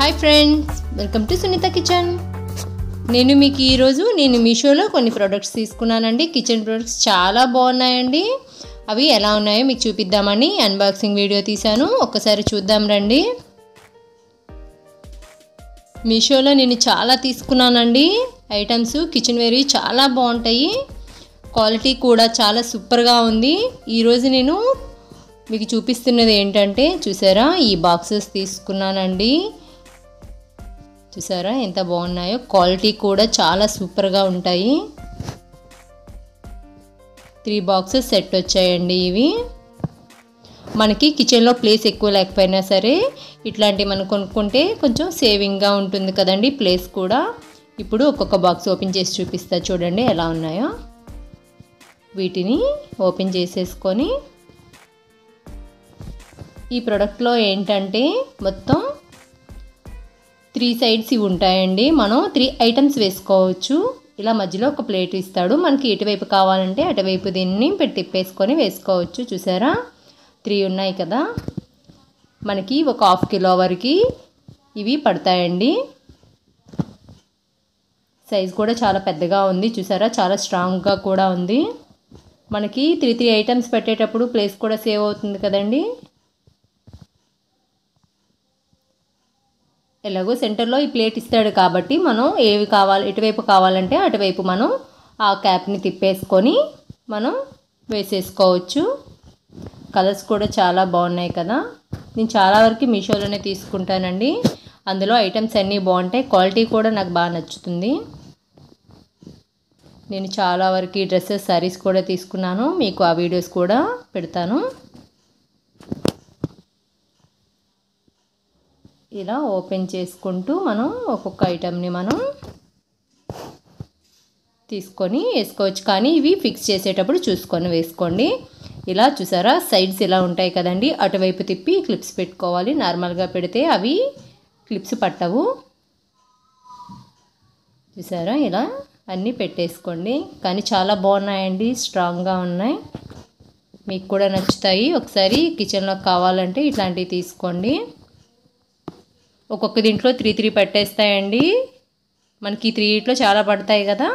hi friends welcome to Sunitha kitchen నేను మీకు ఈరోజు నేను మీషోలో కొన్ని ప్రోడక్ట్స్ తీసుకున్నానండి కిచెన్ ప్రోడక్ట్స్ చాలా బాగున్నాయండి అవి ఎలా ఉన్నాయో మీకు చూపిద్దామని అన్బాక్సింగ్ వీడియో తీశాను ఒక్కసారి చూద్దాం రండి మీషోలో నేను చాలా తీసుకున్నానండి ఐటమ్స్ కిచెన్ వేరీ చాలా బాగుంటాయి క్వాలిటీ కూడా చాలా సూపర్గా ఉంది ఈరోజు నేను మీకు చూపిస్తున్నది ఏంటంటే చూసారా ఈ బాక్సెస్ తీసుకున్నానండి చూసారా ఎంత బాగున్నాయో క్వాలిటీ కూడా చాలా సూపర్గా ఉంటాయి త్రీ బాక్సెస్ సెట్ వచ్చాయండి ఇవి మనకి కిచెన్లో ప్లేస్ ఎక్కువ లేకపోయినా సరే ఇట్లాంటివి మనం కొనుక్కుంటే కొంచెం సేవింగ్గా ఉంటుంది కదండి ప్లేస్ కూడా ఇప్పుడు ఒక్కొక్క బాక్స్ ఓపెన్ చేసి చూపిస్తా చూడండి ఎలా ఉన్నాయో వీటిని ఓపెన్ చేసేసుకొని ఈ ప్రోడక్ట్లో ఏంటంటే మొత్తం త్రీ సైడ్స్ ఇవి ఉంటాయండి మనం త్రీ ఐటమ్స్ వేసుకోవచ్చు ఇలా మధ్యలో ఒక ప్లేట్ ఇస్తాడు మనకి ఎటువైపు కావాలంటే అటువైపు దీన్ని పెట్టి తిప్పేసుకొని వేసుకోవచ్చు చూసారా త్రీ ఉన్నాయి కదా మనకి ఒక హాఫ్ కిలో వరకు ఇవి పడతాయండి సైజ్ కూడా చాలా పెద్దగా ఉంది చూసారా చాలా స్ట్రాంగ్గా కూడా ఉంది మనకి త్రీ త్రీ ఐటమ్స్ పెట్టేటప్పుడు ప్లేస్ కూడా సేవ్ అవుతుంది కదండీ ఎలాగో సెంటర్లో ఈ ప్లేట్ ఇస్తాడు కాబట్టి మనం ఏవి కావాలి ఎటువైపు కావాలంటే అటువైపు మనం ఆ క్యాప్ని తిప్పేసుకొని మనం వేసేసుకోవచ్చు కలర్స్ కూడా చాలా బాగున్నాయి కదా నేను చాలా వరకు మీషోలోనే తీసుకుంటానండి అందులో ఐటమ్స్ అన్నీ బాగుంటాయి క్వాలిటీ కూడా నాకు బాగా నచ్చుతుంది నేను చాలా వరకు డ్రెస్సెస్ శారీస్ కూడా తీసుకున్నాను మీకు ఆ వీడియోస్ కూడా పెడతాను ఇలా ఓపెన్ చేసుకుంటూ మనం ఒక్కొక్క ఐటమ్ని మనం తీసుకొని వేసుకోవచ్చు కానీ ఇవి ఫిక్స్ చేసేటప్పుడు చూసుకొని వేసుకోండి ఇలా చూసారా సైడ్స్ ఇలా ఉంటాయి కదండి అటువైపు తిప్పి క్లిప్స్ పెట్టుకోవాలి నార్మల్గా పెడితే అవి క్లిప్స్ పట్టవు చూసారా ఇలా అన్నీ పెట్టేసుకోండి కానీ చాలా బాగున్నాయండి స్ట్రాంగ్గా ఉన్నాయి మీకు కూడా నచ్చుతాయి ఒకసారి కిచెన్లో కావాలంటే ఇట్లాంటివి తీసుకోండి ఒక్కొక్క దీంట్లో త్రీ త్రీ పట్టేస్తాయండి మనకి త్రీ ఇంట్లో చాలా పడతాయి కదా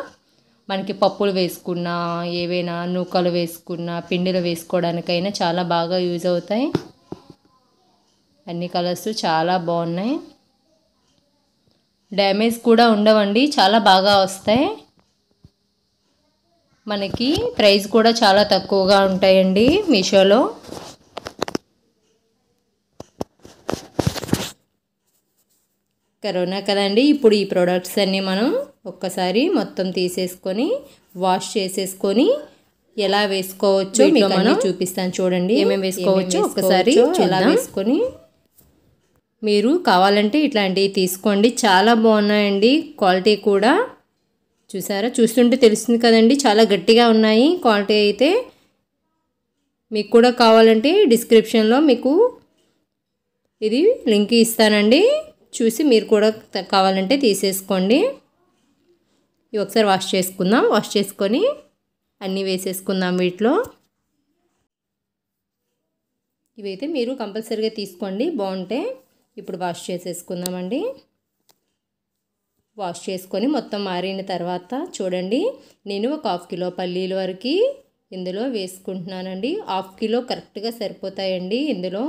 మనకి పప్పులు వేసుకున్నా ఏవైనా నూకలు వేసుకున్నా పిండిలు వేసుకోవడానికైనా చాలా బాగా యూజ్ అవుతాయి అన్ని కలర్స్ చాలా బాగున్నాయి డ్యామేజ్ కూడా ఉండవండి చాలా బాగా వస్తాయి మనకి ప్రైస్ కూడా చాలా తక్కువగా ఉంటాయండి మీషోలో కరోనా కదండి ఇప్పుడు ఈ ప్రోడక్ట్స్ అన్నీ మనం ఒక్కసారి మొత్తం తీసేసుకొని వాష్ చేసేసుకొని ఎలా వేసుకోవచ్చు మీకు మనం చూపిస్తాను చూడండి ఏమేమి వేసుకోవచ్చు ఒక్కసారి ఎలా వేసుకొని మీరు కావాలంటే ఇట్లాంటివి తీసుకోండి చాలా బాగున్నాయండి క్వాలిటీ కూడా చూసారా చూస్తుంటే తెలుస్తుంది కదండి చాలా గట్టిగా ఉన్నాయి క్వాలిటీ అయితే మీకు కూడా కావాలంటే డిస్క్రిప్షన్లో మీకు ఇది లింక్ ఇస్తానండి చూసి మీరు కూడా కావాలంటే తీసేసుకోండి ఇవి ఒకసారి వాష్ చేసుకుందాం వాష్ చేసుకొని అన్నీ వేసేసుకుందాం వీటిలో ఇవైతే మీరు కంపల్సరీగా తీసుకోండి బాగుంటే ఇప్పుడు వాష్ చేసేసుకుందామండి వాష్ చేసుకొని మొత్తం మారిన తర్వాత చూడండి నేను ఒక హాఫ్ కిలో పల్లీల వరకు ఇందులో వేసుకుంటున్నానండి హాఫ్ కిలో కరెక్ట్గా సరిపోతాయండి ఇందులో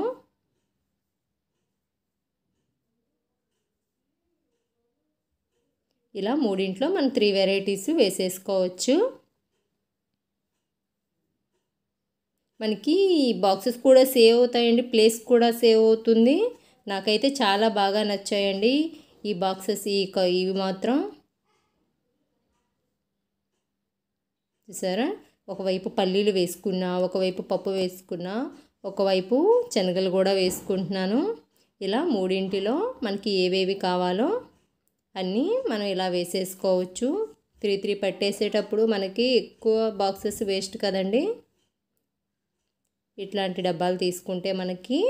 ఇలా మూడింట్లో మనం త్రీ వెరైటీస్ వేసేసుకోవచ్చు మనకి ఈ బాక్సెస్ కూడా సేవ్ అవుతాయండి ప్లేస్ కూడా సేవ్ అవుతుంది నాకైతే చాలా బాగా నచ్చాయండి ఈ బాక్సెస్ ఈ ఇవి మాత్రం చూసారా ఒకవైపు పల్లీలు వేసుకున్నా ఒకవైపు పప్పు వేసుకున్నా ఒకవైపు శనగలు కూడా వేసుకుంటున్నాను ఇలా మూడింటిలో మనకి ఏవేవి కావాలో అన్నీ మనం ఇలా వేసేసుకోవచ్చు త్రీ త్రీ పట్టేసేటప్పుడు మనకి ఎక్కువ బాక్సెస్ వేస్ట్ కదండి ఇట్లాంటి డబ్బాలు తీసుకుంటే మనకి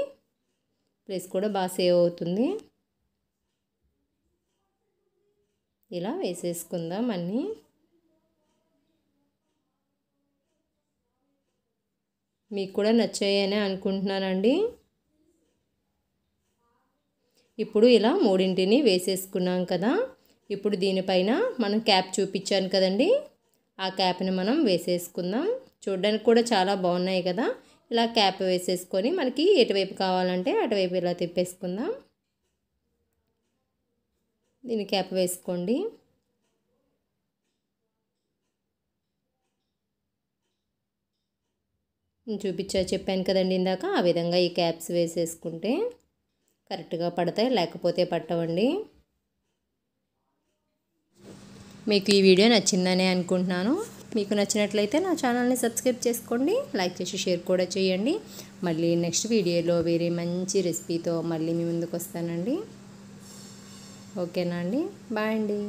ప్లేస్ కూడా బాగా సేవ్ అవుతుంది ఇలా వేసేసుకుందాం అన్నీ మీకు కూడా అనే అనుకుంటున్నానండి ఇప్పుడు ఇలా మూడింటిని వేసేసుకున్నాం కదా ఇప్పుడు దీనిపైన మనం క్యాప్ చూపించాను కదండి ఆ క్యాప్ని మనం వేసేసుకుందాం చూడడానికి కూడా చాలా బాగున్నాయి కదా ఇలా క్యాప్ వేసేసుకొని మనకి ఎటువైపు కావాలంటే అటువైపు ఇలా తిప్పేసుకుందాం దీని క్యాప్ వేసుకోండి చూపించా చెప్పాను కదండి ఇందాక ఆ విధంగా ఈ క్యాప్స్ వేసేసుకుంటే కరెక్ట్గా పడతాయి లేకపోతే పట్టవండి మీకు ఈ వీడియో నచ్చిందనే అనుకుంటున్నాను మీకు నచ్చినట్లయితే నా ఛానల్ని సబ్స్క్రైబ్ చేసుకోండి లైక్ చేసి షేర్ కూడా చేయండి మళ్ళీ నెక్స్ట్ వీడియోలో వేరే మంచి రెసిపీతో మళ్ళీ మీ ముందుకు వస్తానండి ఓకేనా అండి బాయ్ అండి